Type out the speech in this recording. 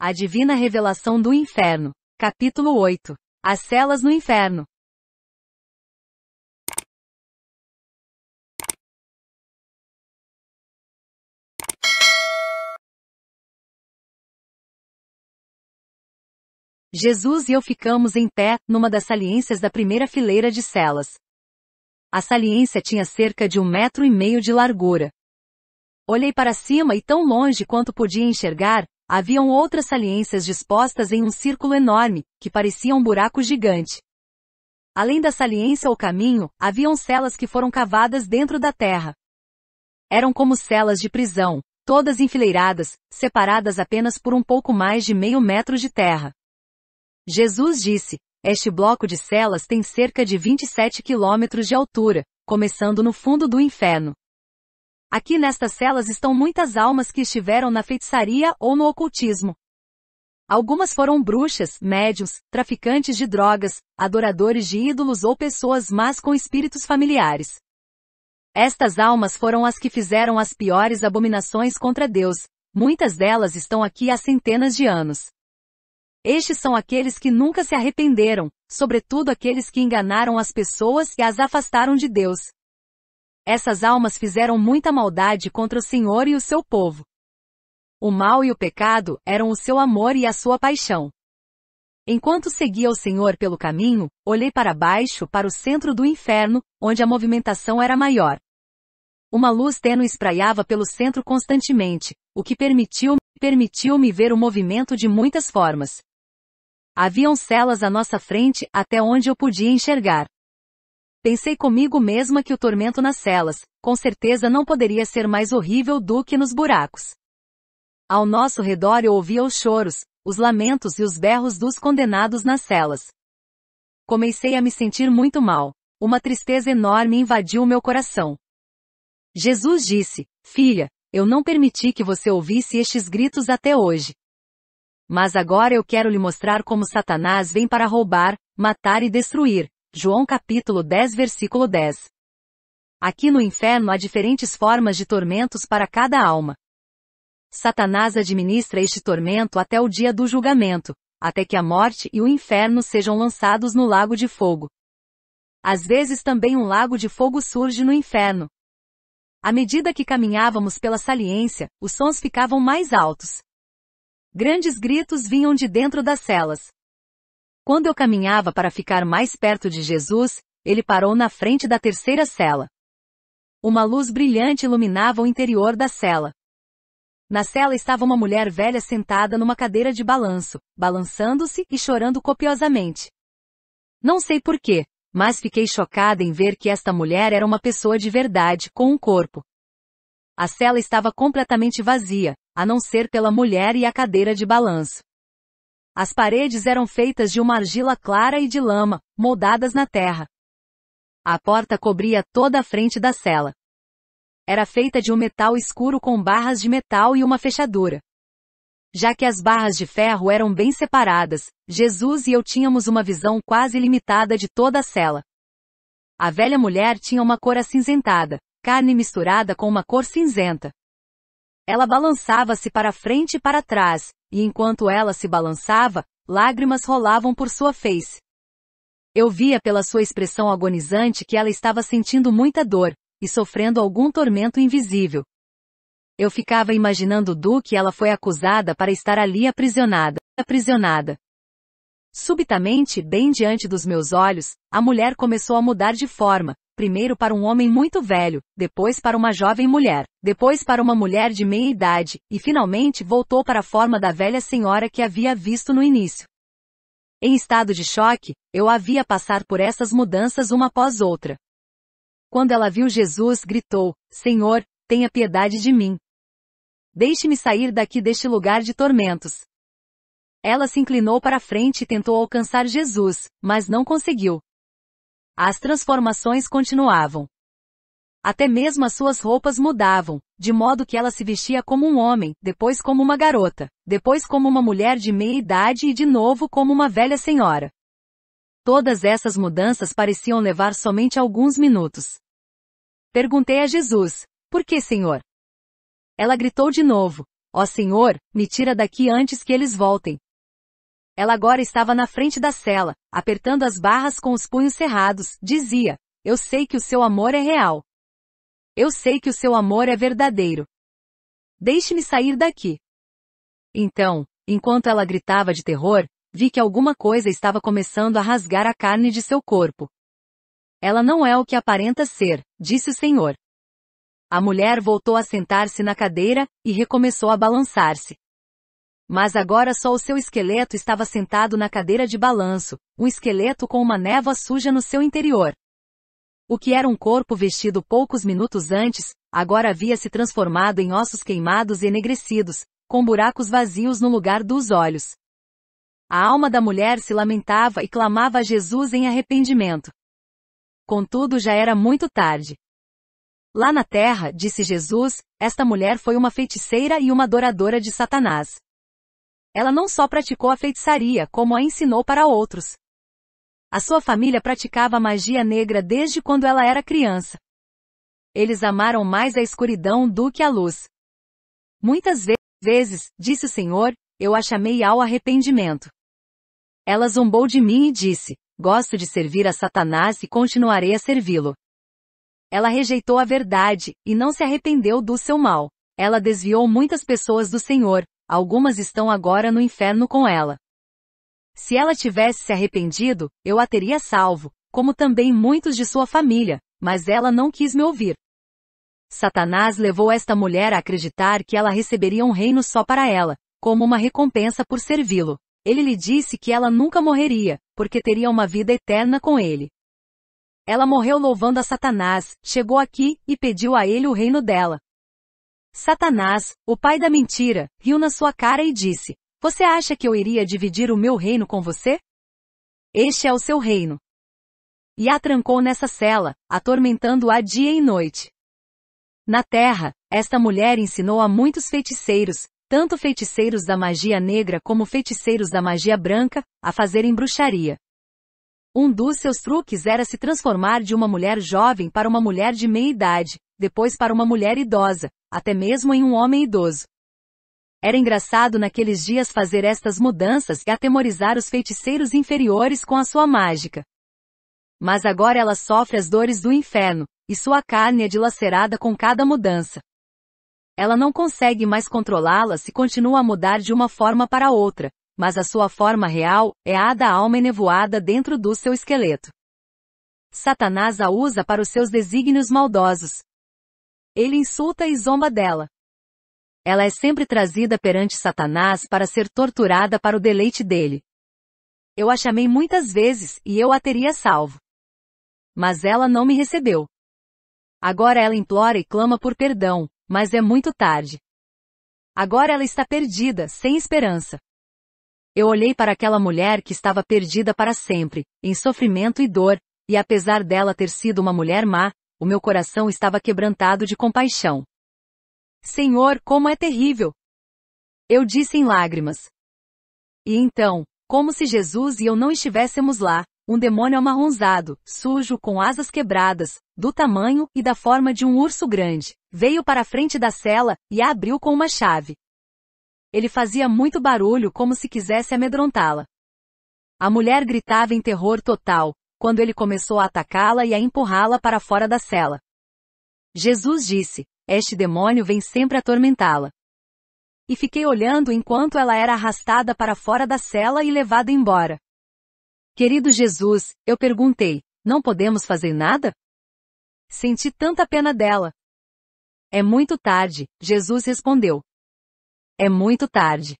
A Divina Revelação do Inferno. Capítulo 8. As celas no inferno. Jesus e eu ficamos em pé, numa das saliências da primeira fileira de celas. A saliência tinha cerca de um metro e meio de largura. Olhei para cima e tão longe quanto podia enxergar, Haviam outras saliências dispostas em um círculo enorme, que parecia um buraco gigante. Além da saliência ou caminho, haviam celas que foram cavadas dentro da terra. Eram como celas de prisão, todas enfileiradas, separadas apenas por um pouco mais de meio metro de terra. Jesus disse, este bloco de celas tem cerca de 27 quilômetros de altura, começando no fundo do inferno. Aqui nestas celas estão muitas almas que estiveram na feitiçaria ou no ocultismo. Algumas foram bruxas, médios, traficantes de drogas, adoradores de ídolos ou pessoas más com espíritos familiares. Estas almas foram as que fizeram as piores abominações contra Deus, muitas delas estão aqui há centenas de anos. Estes são aqueles que nunca se arrependeram, sobretudo aqueles que enganaram as pessoas e as afastaram de Deus, essas almas fizeram muita maldade contra o Senhor e o seu povo. O mal e o pecado eram o seu amor e a sua paixão. Enquanto seguia o Senhor pelo caminho, olhei para baixo para o centro do inferno, onde a movimentação era maior. Uma luz tênue espraiava pelo centro constantemente, o que permitiu-me permitiu ver o movimento de muitas formas. Haviam celas à nossa frente até onde eu podia enxergar. Pensei comigo mesma que o tormento nas celas, com certeza não poderia ser mais horrível do que nos buracos. Ao nosso redor eu ouvia os choros, os lamentos e os berros dos condenados nas celas. Comecei a me sentir muito mal. Uma tristeza enorme invadiu meu coração. Jesus disse, Filha, eu não permiti que você ouvisse estes gritos até hoje. Mas agora eu quero lhe mostrar como Satanás vem para roubar, matar e destruir, João capítulo 10 versículo 10. Aqui no inferno há diferentes formas de tormentos para cada alma. Satanás administra este tormento até o dia do julgamento, até que a morte e o inferno sejam lançados no lago de fogo. Às vezes também um lago de fogo surge no inferno. À medida que caminhávamos pela saliência, os sons ficavam mais altos. Grandes gritos vinham de dentro das celas. Quando eu caminhava para ficar mais perto de Jesus, ele parou na frente da terceira cela. Uma luz brilhante iluminava o interior da cela. Na cela estava uma mulher velha sentada numa cadeira de balanço, balançando-se e chorando copiosamente. Não sei porquê, mas fiquei chocada em ver que esta mulher era uma pessoa de verdade, com um corpo. A cela estava completamente vazia, a não ser pela mulher e a cadeira de balanço. As paredes eram feitas de uma argila clara e de lama, moldadas na terra. A porta cobria toda a frente da cela. Era feita de um metal escuro com barras de metal e uma fechadura. Já que as barras de ferro eram bem separadas, Jesus e eu tínhamos uma visão quase limitada de toda a cela. A velha mulher tinha uma cor acinzentada, carne misturada com uma cor cinzenta. Ela balançava-se para frente e para trás, e enquanto ela se balançava, lágrimas rolavam por sua face. Eu via pela sua expressão agonizante que ela estava sentindo muita dor, e sofrendo algum tormento invisível. Eu ficava imaginando do que ela foi acusada para estar ali aprisionada, aprisionada. Subitamente, bem diante dos meus olhos, a mulher começou a mudar de forma, primeiro para um homem muito velho, depois para uma jovem mulher, depois para uma mulher de meia idade, e finalmente voltou para a forma da velha senhora que havia visto no início. Em estado de choque, eu havia passar por essas mudanças uma após outra. Quando ela viu Jesus, gritou: Senhor, tenha piedade de mim. Deixe-me sair daqui deste lugar de tormentos. Ela se inclinou para frente e tentou alcançar Jesus, mas não conseguiu. As transformações continuavam. Até mesmo as suas roupas mudavam, de modo que ela se vestia como um homem, depois como uma garota, depois como uma mulher de meia idade e de novo como uma velha senhora. Todas essas mudanças pareciam levar somente alguns minutos. Perguntei a Jesus: Por que, Senhor? Ela gritou de novo: Ó oh, Senhor, me tira daqui antes que eles voltem, ela agora estava na frente da cela, apertando as barras com os punhos cerrados, dizia: Eu sei que o seu amor é real. Eu sei que o seu amor é verdadeiro. Deixe-me sair daqui. Então, enquanto ela gritava de terror, vi que alguma coisa estava começando a rasgar a carne de seu corpo. Ela não é o que aparenta ser, disse o senhor. A mulher voltou a sentar-se na cadeira e recomeçou a balançar-se. Mas agora só o seu esqueleto estava sentado na cadeira de balanço, um esqueleto com uma névoa suja no seu interior. O que era um corpo vestido poucos minutos antes, agora havia se transformado em ossos queimados e enegrecidos, com buracos vazios no lugar dos olhos. A alma da mulher se lamentava e clamava a Jesus em arrependimento. Contudo, já era muito tarde. Lá na terra, disse Jesus, esta mulher foi uma feiticeira e uma adoradora de Satanás. Ela não só praticou a feitiçaria, como a ensinou para outros. A sua família praticava magia negra desde quando ela era criança. Eles amaram mais a escuridão do que a luz. Muitas ve vezes, disse o Senhor, eu a chamei ao arrependimento. Ela zombou de mim e disse, gosto de servir a Satanás e continuarei a servi-lo. Ela rejeitou a verdade, e não se arrependeu do seu mal. Ela desviou muitas pessoas do Senhor, algumas estão agora no inferno com ela. Se ela tivesse se arrependido, eu a teria salvo, como também muitos de sua família, mas ela não quis me ouvir. Satanás levou esta mulher a acreditar que ela receberia um reino só para ela, como uma recompensa por servi-lo. Ele lhe disse que ela nunca morreria, porque teria uma vida eterna com ele. Ela morreu louvando a Satanás, chegou aqui e pediu a ele o reino dela. Satanás, o pai da mentira, riu na sua cara e disse: Você acha que eu iria dividir o meu reino com você? Este é o seu reino. E a trancou nessa cela, atormentando-a dia e noite. Na terra, esta mulher ensinou a muitos feiticeiros, tanto feiticeiros da magia negra como feiticeiros da magia branca, a fazerem bruxaria. Um dos seus truques era se transformar de uma mulher jovem para uma mulher de meia idade, depois para uma mulher idosa, até mesmo em um homem idoso. Era engraçado naqueles dias fazer estas mudanças e atemorizar os feiticeiros inferiores com a sua mágica. Mas agora ela sofre as dores do inferno, e sua carne é dilacerada com cada mudança. Ela não consegue mais controlá la se continua a mudar de uma forma para outra, mas a sua forma real é a da alma enevoada dentro do seu esqueleto. Satanás a usa para os seus desígnios maldosos ele insulta e zomba dela. Ela é sempre trazida perante Satanás para ser torturada para o deleite dele. Eu a chamei muitas vezes e eu a teria salvo. Mas ela não me recebeu. Agora ela implora e clama por perdão, mas é muito tarde. Agora ela está perdida, sem esperança. Eu olhei para aquela mulher que estava perdida para sempre, em sofrimento e dor, e apesar dela ter sido uma mulher má, o meu coração estava quebrantado de compaixão. Senhor, como é terrível! Eu disse em lágrimas. E então, como se Jesus e eu não estivéssemos lá, um demônio amarronzado, sujo, com asas quebradas, do tamanho e da forma de um urso grande, veio para a frente da cela e a abriu com uma chave. Ele fazia muito barulho como se quisesse amedrontá-la. A mulher gritava em terror total, quando ele começou a atacá-la e a empurrá-la para fora da cela. Jesus disse: Este demônio vem sempre atormentá-la. E fiquei olhando enquanto ela era arrastada para fora da cela e levada embora. Querido Jesus, eu perguntei: Não podemos fazer nada? Senti tanta pena dela. É muito tarde, Jesus respondeu. É muito tarde.